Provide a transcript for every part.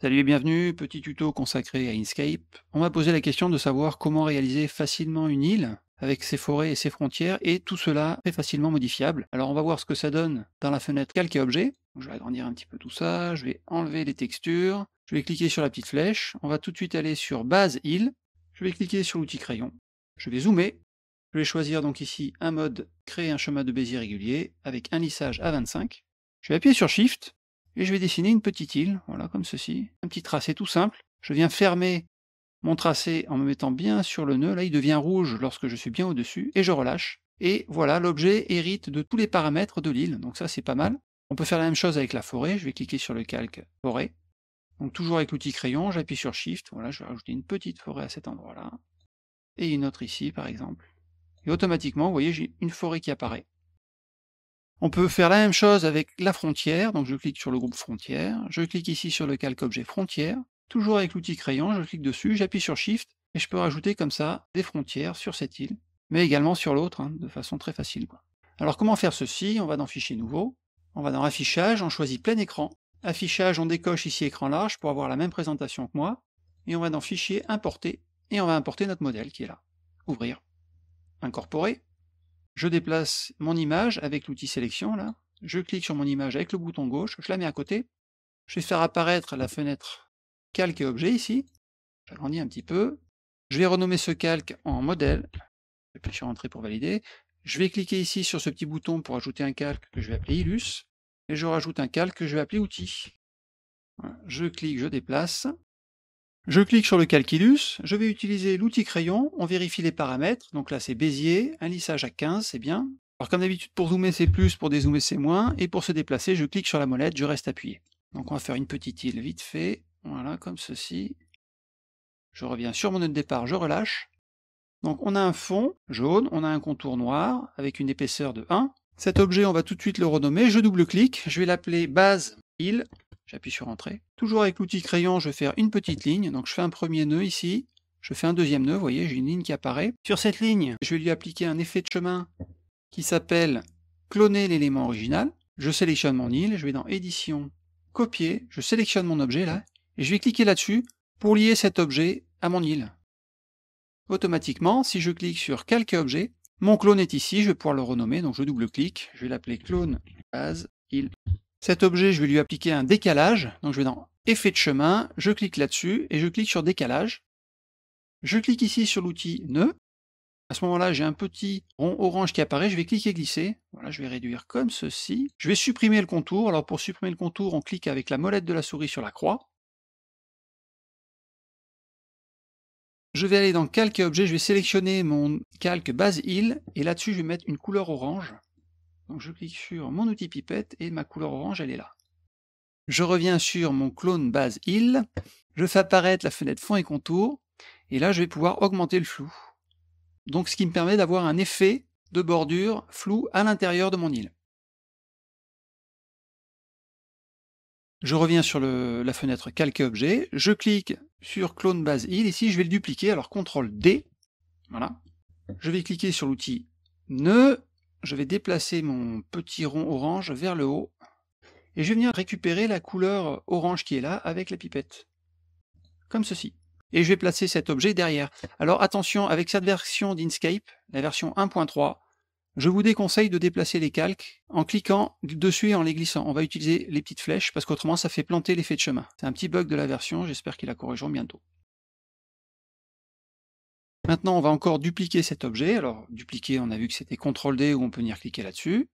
Salut et bienvenue, petit tuto consacré à Inkscape. On m'a posé la question de savoir comment réaliser facilement une île avec ses forêts et ses frontières et tout cela est facilement modifiable. Alors on va voir ce que ça donne dans la fenêtre calque et objet. Je vais agrandir un petit peu tout ça, je vais enlever les textures, je vais cliquer sur la petite flèche, on va tout de suite aller sur base île, je vais cliquer sur l'outil crayon, je vais zoomer, je vais choisir donc ici un mode créer un chemin de Bézier régulier avec un lissage à 25, je vais appuyer sur Shift, et je vais dessiner une petite île, voilà, comme ceci. Un petit tracé tout simple. Je viens fermer mon tracé en me mettant bien sur le nœud. Là, il devient rouge lorsque je suis bien au-dessus. Et je relâche. Et voilà, l'objet hérite de tous les paramètres de l'île. Donc ça, c'est pas mal. On peut faire la même chose avec la forêt. Je vais cliquer sur le calque forêt. Donc toujours avec l'outil crayon, j'appuie sur Shift. Voilà, je vais rajouter une petite forêt à cet endroit-là. Et une autre ici, par exemple. Et automatiquement, vous voyez, j'ai une forêt qui apparaît. On peut faire la même chose avec la frontière, donc je clique sur le groupe frontière, je clique ici sur le calque objet frontière, toujours avec l'outil crayon, je clique dessus, j'appuie sur Shift, et je peux rajouter comme ça des frontières sur cette île, mais également sur l'autre, hein, de façon très facile. Alors comment faire ceci On va dans Fichier nouveau, on va dans Affichage, on choisit plein écran, Affichage, on décoche ici écran large pour avoir la même présentation que moi, et on va dans Fichier, Importer, et on va importer notre modèle qui est là. Ouvrir, Incorporer, je déplace mon image avec l'outil sélection, là. Je clique sur mon image avec le bouton gauche, je la mets à côté. Je vais faire apparaître la fenêtre calque et objet ici. J'agrandis un petit peu. Je vais renommer ce calque en modèle. Je sur entrée pour valider. Je vais cliquer ici sur ce petit bouton pour ajouter un calque que je vais appeler Illus. Et je rajoute un calque que je vais appeler outil. Je clique, je déplace. Je clique sur le calculus, je vais utiliser l'outil crayon, on vérifie les paramètres, donc là c'est Bézier, un lissage à 15, c'est bien. Alors comme d'habitude pour zoomer c'est plus, pour dézoomer c'est moins, et pour se déplacer je clique sur la molette, je reste appuyé. Donc on va faire une petite île vite fait, voilà comme ceci. Je reviens sur mon nœud de départ, je relâche. Donc on a un fond jaune, on a un contour noir avec une épaisseur de 1. Cet objet on va tout de suite le renommer, je double-clique, je vais l'appeler base île, j'appuie sur Entrée. Toujours avec l'outil crayon, je vais faire une petite ligne. Donc je fais un premier nœud ici, je fais un deuxième nœud, vous voyez, j'ai une ligne qui apparaît. Sur cette ligne, je vais lui appliquer un effet de chemin qui s'appelle cloner l'élément original. Je sélectionne mon île, je vais dans Édition, Copier, je sélectionne mon objet là, et je vais cliquer là-dessus pour lier cet objet à mon île. Automatiquement, si je clique sur Calquer objet, mon clone est ici, je vais pouvoir le renommer, donc je double-clique, je vais l'appeler clone base île. Cet objet, je vais lui appliquer un décalage. Donc je vais dans effet de chemin, je clique là-dessus et je clique sur décalage. Je clique ici sur l'outil nœud. À ce moment-là, j'ai un petit rond orange qui apparaît, je vais cliquer glisser. Voilà, je vais réduire comme ceci. Je vais supprimer le contour. Alors pour supprimer le contour, on clique avec la molette de la souris sur la croix. Je vais aller dans calque et objet, je vais sélectionner mon calque base Hill. et là-dessus je vais mettre une couleur orange. Donc je clique sur mon outil pipette et ma couleur orange, elle est là. Je reviens sur mon clone base île. je fais apparaître la fenêtre fond et contour, et là je vais pouvoir augmenter le flou. Donc ce qui me permet d'avoir un effet de bordure flou à l'intérieur de mon île. Je reviens sur la fenêtre calquer objet, je clique sur clone base île, ici je vais le dupliquer, alors CTRL D, voilà. Je vais cliquer sur l'outil nœud, je vais déplacer mon petit rond orange vers le haut et je vais venir récupérer la couleur orange qui est là avec la pipette. Comme ceci. Et je vais placer cet objet derrière. Alors attention, avec cette version d'Inkscape, la version 1.3, je vous déconseille de déplacer les calques en cliquant dessus et en les glissant. On va utiliser les petites flèches parce qu'autrement ça fait planter l'effet de chemin. C'est un petit bug de la version, j'espère qu'ils la corrigeront bientôt. Maintenant, on va encore dupliquer cet objet. Alors, dupliquer, on a vu que c'était CTRL-D où on peut venir cliquer là-dessus.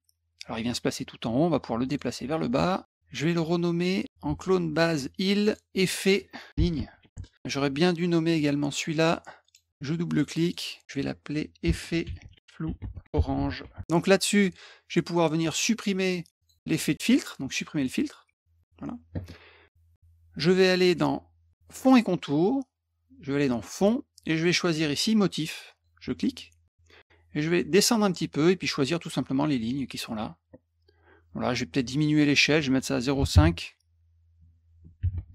Alors, il vient se placer tout en haut, on va pouvoir le déplacer vers le bas. Je vais le renommer en clone base il effet ligne. J'aurais bien dû nommer également celui-là. Je double-clique, je vais l'appeler effet flou orange. Donc là-dessus, je vais pouvoir venir supprimer l'effet de filtre, donc supprimer le filtre. Je vais aller dans fond et contour, je vais aller dans fond, et je vais choisir ici motif. Je clique et je vais descendre un petit peu et puis choisir tout simplement les lignes qui sont là. Voilà, je vais peut-être diminuer l'échelle, je vais mettre ça à 0,5,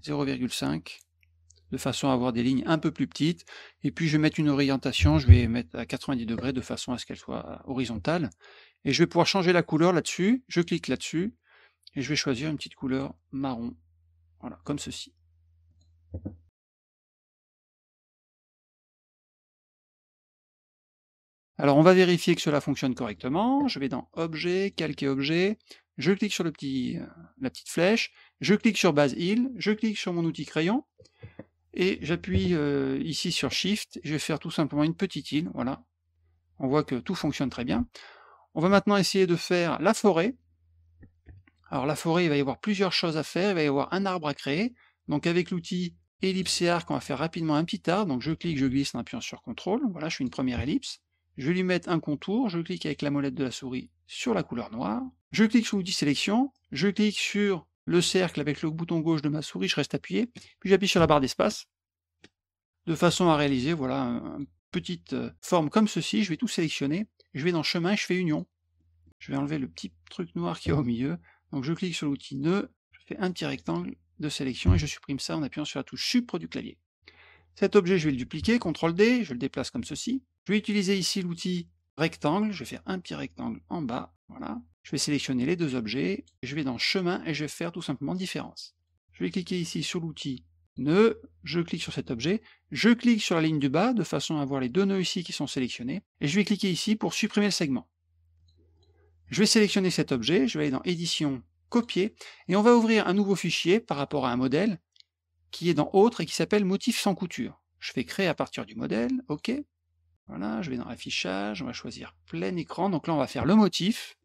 0,5, de façon à avoir des lignes un peu plus petites. Et puis je vais mettre une orientation, je vais mettre à 90 degrés de façon à ce qu'elle soit horizontale. Et je vais pouvoir changer la couleur là-dessus, je clique là-dessus, et je vais choisir une petite couleur marron. Voilà, comme ceci. Alors on va vérifier que cela fonctionne correctement. Je vais dans Objet, Calquer objet, je clique sur le petit, euh, la petite flèche, je clique sur Base Hill, je clique sur mon outil crayon, et j'appuie euh, ici sur Shift, je vais faire tout simplement une petite île, voilà. On voit que tout fonctionne très bien. On va maintenant essayer de faire la forêt. Alors la forêt, il va y avoir plusieurs choses à faire, il va y avoir un arbre à créer. Donc avec l'outil ellipse et arc, on va faire rapidement un petit arbre. Donc je clique, je glisse en appuyant sur CTRL. Voilà, je suis une première ellipse je vais lui mettre un contour, je clique avec la molette de la souris sur la couleur noire, je clique sur l'outil sélection, je clique sur le cercle avec le bouton gauche de ma souris, je reste appuyé, puis j'appuie sur la barre d'espace, de façon à réaliser voilà une petite euh, forme comme ceci, je vais tout sélectionner, je vais dans chemin, je fais union, je vais enlever le petit truc noir qui est au milieu, donc je clique sur l'outil nœud, je fais un petit rectangle de sélection et je supprime ça en appuyant sur la touche supre du clavier. Cet objet, je vais le dupliquer, CTRL D, je le déplace comme ceci, je vais utiliser ici l'outil rectangle, je vais faire un petit rectangle en bas, voilà. Je vais sélectionner les deux objets, je vais dans chemin et je vais faire tout simplement différence. Je vais cliquer ici sur l'outil nœud, je clique sur cet objet, je clique sur la ligne du bas de façon à avoir les deux nœuds ici qui sont sélectionnés, et je vais cliquer ici pour supprimer le segment. Je vais sélectionner cet objet, je vais aller dans édition, copier, et on va ouvrir un nouveau fichier par rapport à un modèle qui est dans autre et qui s'appelle motif sans couture. Je fais créer à partir du modèle, ok, voilà, je vais dans affichage, on va choisir plein écran. Donc là, on va faire le motif.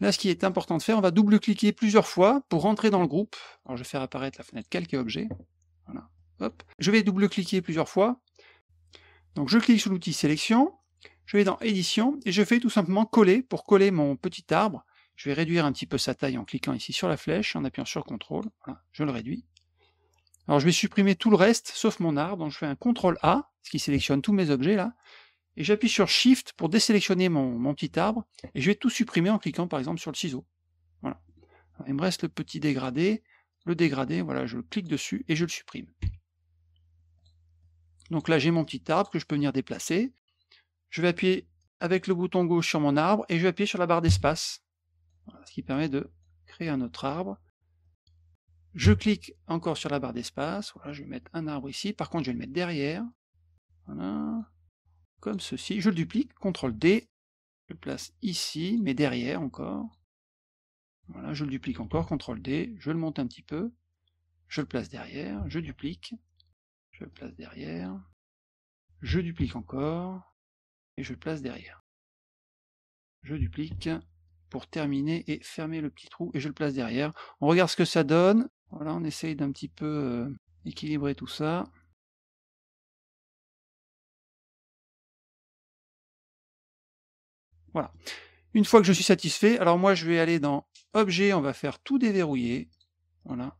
Là, ce qui est important de faire, on va double-cliquer plusieurs fois pour rentrer dans le groupe. Alors, je vais faire apparaître la fenêtre calque et objet. hop. Je vais double-cliquer plusieurs fois. Donc, je clique sur l'outil sélection. Je vais dans édition et je fais tout simplement coller pour coller mon petit arbre. Je vais réduire un petit peu sa taille en cliquant ici sur la flèche, en appuyant sur CTRL. je le réduis. Alors je vais supprimer tout le reste, sauf mon arbre, donc je fais un CTRL A, ce qui sélectionne tous mes objets là, et j'appuie sur Shift pour désélectionner mon, petit arbre, et je vais tout supprimer en cliquant par exemple sur le ciseau. il me reste le petit dégradé, le dégradé, voilà, je clique dessus et je le supprime. Donc là j'ai mon petit arbre que je peux venir déplacer. Je vais appuyer avec le bouton gauche sur mon arbre et je vais appuyer sur la barre d'espace. ce qui permet de créer un autre arbre. Je clique encore sur la barre d'espace. Voilà, je vais mettre un arbre ici. Par contre, je vais le mettre derrière. Voilà. Comme ceci. Je le duplique. CTRL D. Je le place ici, mais derrière encore. Voilà, je le duplique encore. CTRL D. Je le monte un petit peu. Je le place derrière. Je duplique. Je le place derrière. Je duplique encore. Et je le place derrière. Je duplique pour terminer et fermer le petit trou et je le place derrière. On regarde ce que ça donne. Voilà, on essaye d'un petit peu euh, équilibrer tout ça. Voilà. Une fois que je suis satisfait, alors moi je vais aller dans Objet, on va faire tout déverrouiller. Voilà.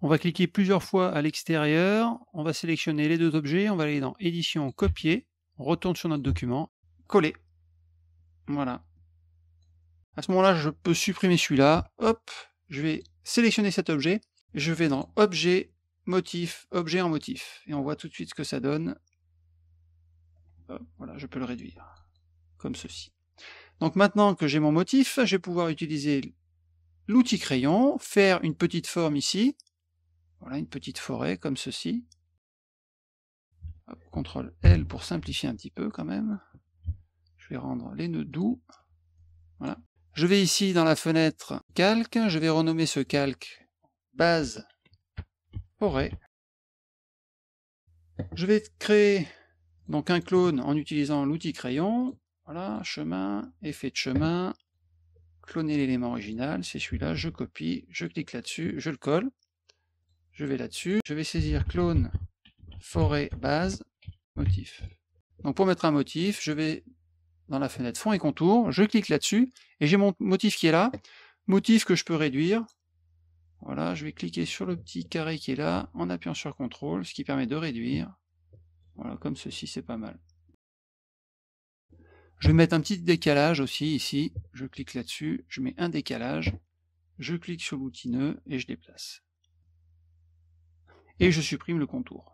On va cliquer plusieurs fois à l'extérieur, on va sélectionner les deux objets, on va aller dans Édition, Copier, on retourne sur notre document, Coller. Voilà. À ce moment-là, je peux supprimer celui-là. Hop, je vais sélectionner cet objet. Je vais dans Objet, Motif, Objet en motif. Et on voit tout de suite ce que ça donne. voilà, je peux le réduire. Comme ceci. Donc maintenant que j'ai mon motif, je vais pouvoir utiliser l'outil crayon, faire une petite forme ici. Voilà, une petite forêt comme ceci. CTRL L pour simplifier un petit peu quand même. Je vais rendre les nœuds doux. Voilà. Je vais ici dans la fenêtre calque, je vais renommer ce calque base forêt. Je vais créer donc un clone en utilisant l'outil crayon. Voilà, chemin, effet de chemin, cloner l'élément original, c'est celui-là, je copie, je clique là-dessus, je le colle. Je vais là-dessus, je vais saisir clone forêt base motif. Donc pour mettre un motif, je vais dans la fenêtre fond et contour, je clique là-dessus, et j'ai mon motif qui est là, motif que je peux réduire. Voilà, je vais cliquer sur le petit carré qui est là, en appuyant sur CTRL, ce qui permet de réduire. Voilà, comme ceci, c'est pas mal. Je vais mettre un petit décalage aussi ici, je clique là-dessus, je mets un décalage, je clique sur l'outil nœud et je déplace. Et je supprime le contour.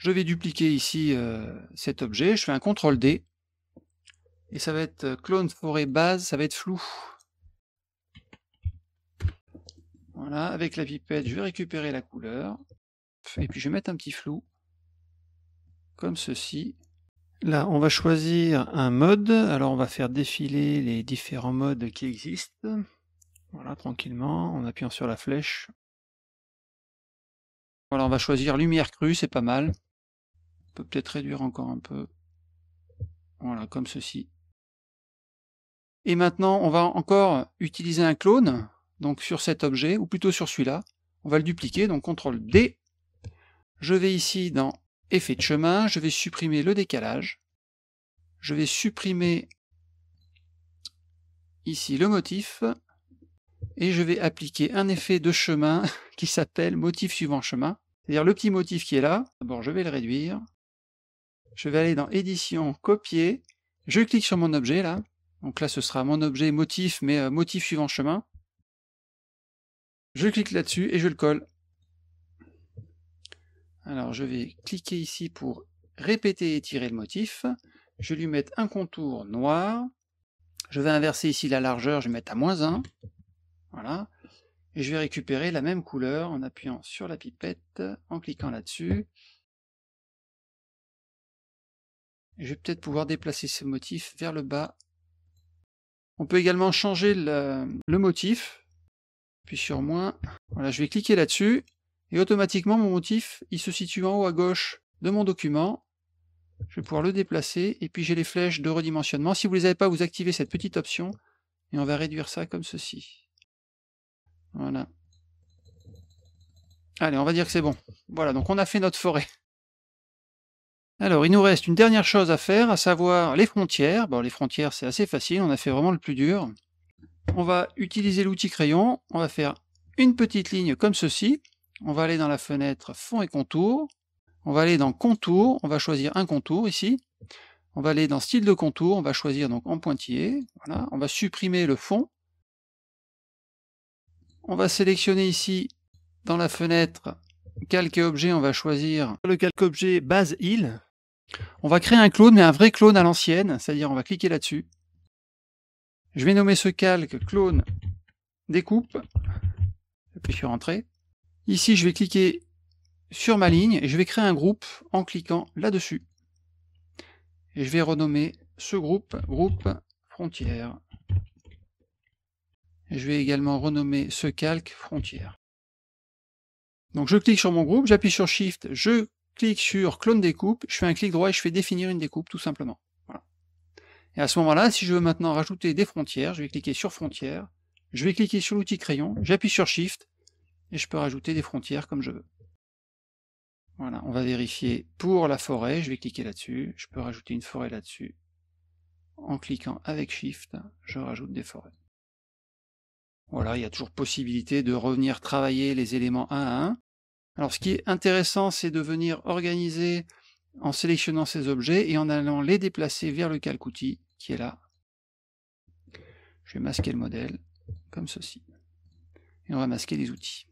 Je vais dupliquer ici euh, cet objet, je fais un CTRL D, et ça va être euh, clone forêt base, ça va être flou. Voilà, avec la pipette, je vais récupérer la couleur, et puis je vais mettre un petit flou, comme ceci. Là, on va choisir un mode, alors on va faire défiler les différents modes qui existent. Voilà, tranquillement, en appuyant sur la flèche. Voilà, on va choisir lumière crue, c'est pas mal peut être réduire encore un peu. Voilà, comme ceci. Et maintenant, on va encore utiliser un clone, donc sur cet objet, ou plutôt sur celui-là. On va le dupliquer, donc CTRL D. Je vais ici dans Effet de chemin, je vais supprimer le décalage. Je vais supprimer ici le motif. Et je vais appliquer un effet de chemin qui s'appelle motif suivant chemin. C'est-à-dire le petit motif qui est là. D'abord, je vais le réduire je vais aller dans édition, copier, je clique sur mon objet là, donc là ce sera mon objet motif, mais euh, motif suivant chemin. Je clique là-dessus et je le colle. Alors je vais cliquer ici pour répéter et tirer le motif. Je vais lui mettre un contour noir. Je vais inverser ici la largeur, je vais mettre à moins 1. Voilà. Et je vais récupérer la même couleur en appuyant sur la pipette, en cliquant là-dessus. Je vais peut-être pouvoir déplacer ce motif vers le bas. On peut également changer le, motif. Puis sur moins. Voilà, je vais cliquer là-dessus. Et automatiquement, mon motif, il se situe en haut à gauche de mon document. Je vais pouvoir le déplacer. Et puis j'ai les flèches de redimensionnement. Si vous ne les avez pas, vous activez cette petite option. Et on va réduire ça comme ceci. Voilà. Allez, on va dire que c'est bon. Voilà, donc on a fait notre forêt. Alors, il nous reste une dernière chose à faire, à savoir les frontières. Bon, les frontières, c'est assez facile, on a fait vraiment le plus dur. On va utiliser l'outil crayon, on va faire une petite ligne comme ceci. On va aller dans la fenêtre fond et contour. On va aller dans contour, on va choisir un contour ici. On va aller dans style de contour, on va choisir donc en pointillé. Voilà, on va supprimer le fond. On va sélectionner ici dans la fenêtre calque et objet, on va choisir le calque objet base île. On va créer un clone, mais un vrai clone à l'ancienne, c'est-à-dire on va cliquer là-dessus. Je vais nommer ce calque clone découpe. J'appuie je Entrée. Ici, je vais cliquer sur ma ligne et je vais créer un groupe en cliquant là-dessus. Et je vais renommer ce groupe groupe frontière. je vais également renommer ce calque frontière. Donc je clique sur mon groupe, j'appuie sur Shift, je clique sur clone découpe, je fais un clic droit et je fais définir une découpe tout simplement. Et à ce moment-là, si je veux maintenant rajouter des frontières, je vais cliquer sur frontières, je vais cliquer sur l'outil crayon, j'appuie sur Shift et je peux rajouter des frontières comme je veux. Voilà, on va vérifier pour la forêt, je vais cliquer là-dessus, je peux rajouter une forêt là-dessus. En cliquant avec Shift, je rajoute des forêts. Voilà, il y a toujours possibilité de revenir travailler les éléments un à un. Alors ce qui est intéressant, c'est de venir organiser en sélectionnant ces objets et en allant les déplacer vers le outil qui est là. Je vais masquer le modèle comme ceci. Et on va masquer les outils.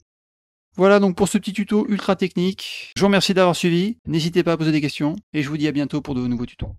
Voilà donc pour ce petit tuto ultra technique. Je vous remercie d'avoir suivi. N'hésitez pas à poser des questions et je vous dis à bientôt pour de nouveaux tutos.